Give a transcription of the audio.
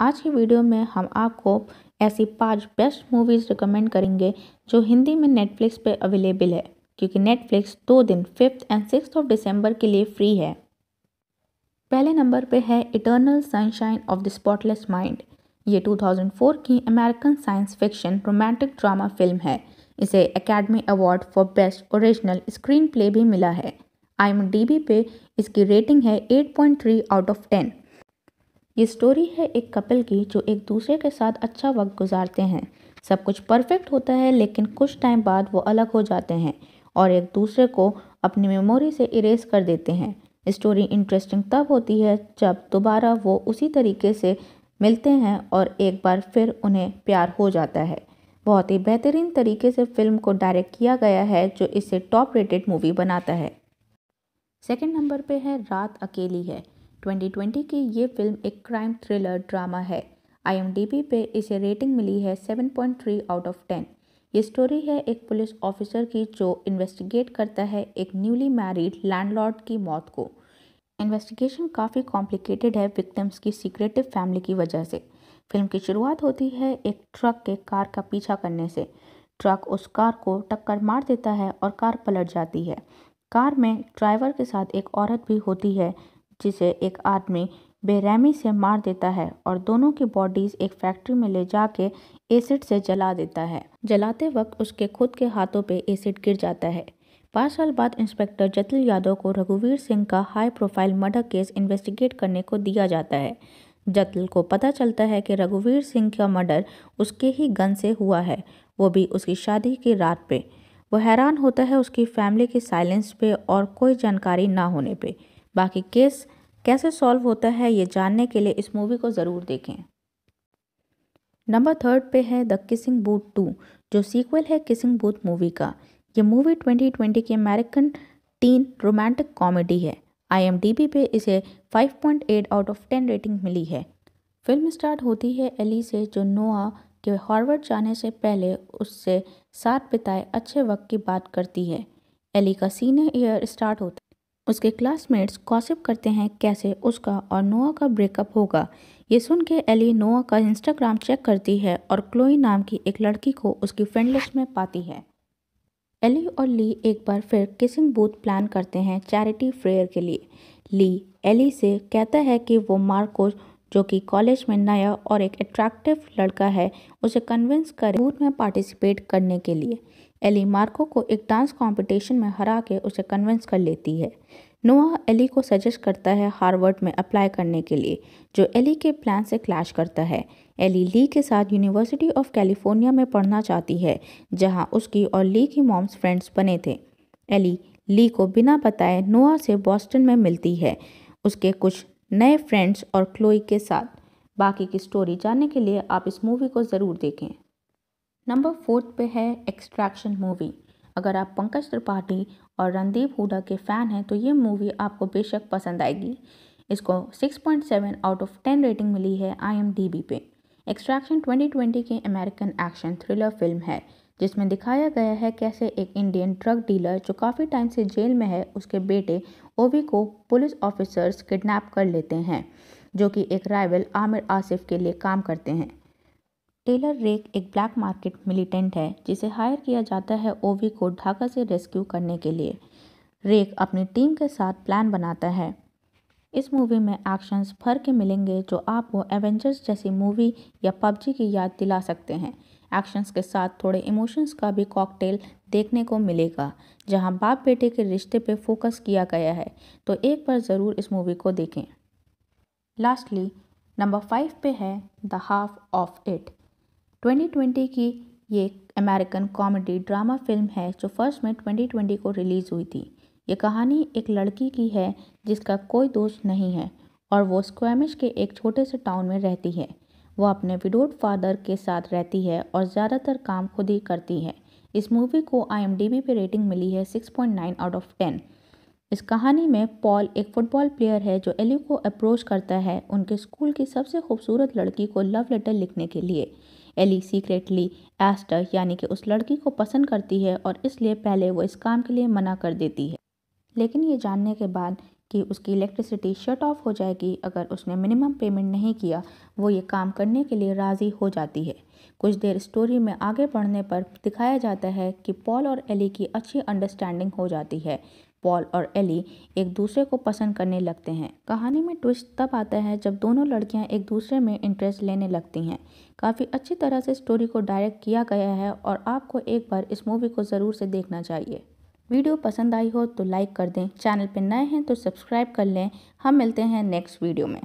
आज की वीडियो में हम आपको ऐसी पांच बेस्ट मूवीज़ रिकमेंड करेंगे जो हिंदी में नेटफ्लिक्स पे अवेलेबल है क्योंकि नेटफ्लिक्स दो दिन fifth and six of December के लिए फ्री है पहले नंबर पे है eternal sunshine of the spotless mind ये 2004 की American science fiction romantic drama film है इसे academy award for best original screenplay भी मिला है आई पे इसकी रेटिंग है एट आउट ऑफ टेन ये स्टोरी है एक कपल की जो एक दूसरे के साथ अच्छा वक्त गुजारते हैं सब कुछ परफेक्ट होता है लेकिन कुछ टाइम बाद वो अलग हो जाते हैं और एक दूसरे को अपनी मेमोरी से इरेज कर देते हैं स्टोरी इंटरेस्टिंग तब होती है जब दोबारा वो उसी तरीके से मिलते हैं और एक बार फिर उन्हें प्यार हो जाता है बहुत ही बेहतरीन तरीके से फिल्म को डायरेक्ट किया गया है जो इसे टॉप रेटेड मूवी बनाता है सेकंड नंबर पे है रात अकेली है 2020 की ये फिल्म एक क्राइम थ्रिलर ड्रामा है आईएमडीबी पे इसे रेटिंग मिली है 7.3 आउट ऑफ 10 ये स्टोरी है एक पुलिस ऑफिसर की जो इन्वेस्टिगेट करता है एक न्यूली मैरिड लैंडलॉर्ड की मौत को इन्वेस्टिगेशन काफ़ी कॉम्प्लिकेटेड है विक्टिम्स की सीक्रेटिव फैमिली की वजह से फिल्म की शुरुआत होती है एक ट्रक के कार का पीछा करने से ट्रक उस कार को टक्कर मार देता है और कार पलट जाती है कार में ड्राइवर के साथ एक औरत भी होती है जिसे एक आदमी बेरहमी से मार देता है और दोनों की बॉडीज एक फैक्ट्री में ले जाके एसिड से जला देता है जलाते वक्त उसके खुद के हाथों पे एसिड गिर जाता है पाँच साल बाद इंस्पेक्टर जतिल यादव को रघुवीर सिंह का high profile murder case investigate करने को दिया जाता है जतिल को पता चलता है कि रघुवीर सिंह का मर्डर उसके ही गन से हुआ है वो भी उसकी शादी की रात पे वो हैरान होता है उसकी फैमिली के साइलेंस पे और कोई जानकारी ना होने पर बाकी केस कैसे सॉल्व होता है ये जानने के लिए इस मूवी को ज़रूर देखें नंबर थर्ड पे है द किसिंग बूथ टू जो सीक्वल है किसिंग बूथ मूवी का ये मूवी 2020 की अमेरिकन टीन रोमांटिक कॉमेडी है आईएमडीबी पे इसे 5.8 आउट ऑफ 10 रेटिंग मिली है फिल्म स्टार्ट होती है एली से जो नोआ के हॉर्वर्ड जाने से पहले उससे साथ बिताए अच्छे वक्त की बात करती है एली का सीनियर ईयर स्टार्ट होता उसके क्लासमेट्स कॉसिप करते हैं कैसे उसका और नोआ का ब्रेकअप होगा ये सुन के एली नोआ का इंस्टाग्राम चेक करती है और क्लोई नाम की एक लड़की को उसकी फ्रेंड लिस्ट में पाती है एली और ली एक बार फिर किसिंग बूथ प्लान करते हैं चैरिटी फ्रेयर के लिए ली एली से कहता है कि वो मार्कोस जो कि कॉलेज में नया और एक अट्रैक्टिव लड़का है उसे कन्विंस करें बूथ में पार्टिसिपेट करने के लिए एली मार्को को एक डांस कंपटीशन में हरा के उसे कन्विंस कर लेती है नोआ एली को सजेस्ट करता है हार्वर्ड में अप्लाई करने के लिए जो एली के प्लान से क्लैश करता है एली ली के साथ यूनिवर्सिटी ऑफ कैलिफोर्निया में पढ़ना चाहती है जहां उसकी और ली की मॉम्स फ्रेंड्स बने थे एली ली को बिना बताए नोआ से बॉस्टन में मिलती है उसके कुछ नए फ्रेंड्स और क्लोई के साथ बाकी की स्टोरी जानने के लिए आप इस मूवी को ज़रूर देखें नंबर फोर्थ पे है एक्सट्रैक्शन मूवी अगर आप पंकज त्रिपाठी और रणदीप हुडा के फ़ैन हैं तो ये मूवी आपको बेशक पसंद आएगी इसको 6.7 आउट ऑफ 10 रेटिंग मिली है आईएमडीबी पे एक्सट्रैक्शन 2020 की अमेरिकन एक्शन थ्रिलर फिल्म है जिसमें दिखाया गया है कैसे एक इंडियन ड्रग डीलर जो काफ़ी टाइम से जेल में है उसके बेटे ओवी को पुलिस ऑफिसर्स किडनैप कर लेते हैं जो कि एक राइवल आमिर आसिफ के लिए काम करते हैं टेलर रेक एक ब्लैक मार्केट मिलिटेंट है जिसे हायर किया जाता है ओवी को ढाका से रेस्क्यू करने के लिए रेक अपनी टीम के साथ प्लान बनाता है इस मूवी में एक्शंस भर के मिलेंगे जो आपको एवेंजर्स जैसी मूवी या पबजी की याद दिला सकते हैं एक्शंस के साथ थोड़े इमोशंस का भी कॉकटेल देखने को मिलेगा जहां बाप बेटे के रिश्ते पे फोकस किया गया है तो एक बार ज़रूर इस मूवी को देखें लास्टली नंबर फाइव पे है द हाफ ऑफ इट 2020 की ये अमेरिकन कॉमेडी ड्रामा फिल्म है जो फर्स्ट में 2020 को रिलीज़ हुई थी ये कहानी एक लड़की की है जिसका कोई दोस्त नहीं है और वो स्क्वैमिश के एक छोटे से टाउन में रहती है वह अपने विडोड फादर के साथ रहती है और ज़्यादातर काम खुद ही करती है इस मूवी को आई पे रेटिंग मिली है 6.9 आउट ऑफ 10 इस कहानी में पॉल एक फुटबॉल प्लेयर है जो एली को अप्रोच करता है उनके स्कूल की सबसे खूबसूरत लड़की को लव लेटर लिखने के लिए एली सीक्रेटली एस्टर यानी कि उस लड़की को पसंद करती है और इसलिए पहले वो इस काम के लिए मना कर देती है लेकिन ये जानने के बाद कि उसकी इलेक्ट्रिसिटी शट ऑफ हो जाएगी अगर उसने मिनिमम पेमेंट नहीं किया वो ये काम करने के लिए राज़ी हो जाती है कुछ देर स्टोरी में आगे बढ़ने पर दिखाया जाता है कि पॉल और एली की अच्छी अंडरस्टैंडिंग हो जाती है पॉल और एली एक दूसरे को पसंद करने लगते हैं कहानी में ट्विस्ट तब आता है जब दोनों लड़कियां एक दूसरे में इंटरेस्ट लेने लगती हैं काफ़ी अच्छी तरह से स्टोरी को डायरेक्ट किया गया है और आपको एक बार इस मूवी को ज़रूर से देखना चाहिए वीडियो पसंद आई हो तो लाइक कर दें चैनल पर नए हैं तो सब्सक्राइब कर लें हम मिलते हैं नेक्स्ट वीडियो में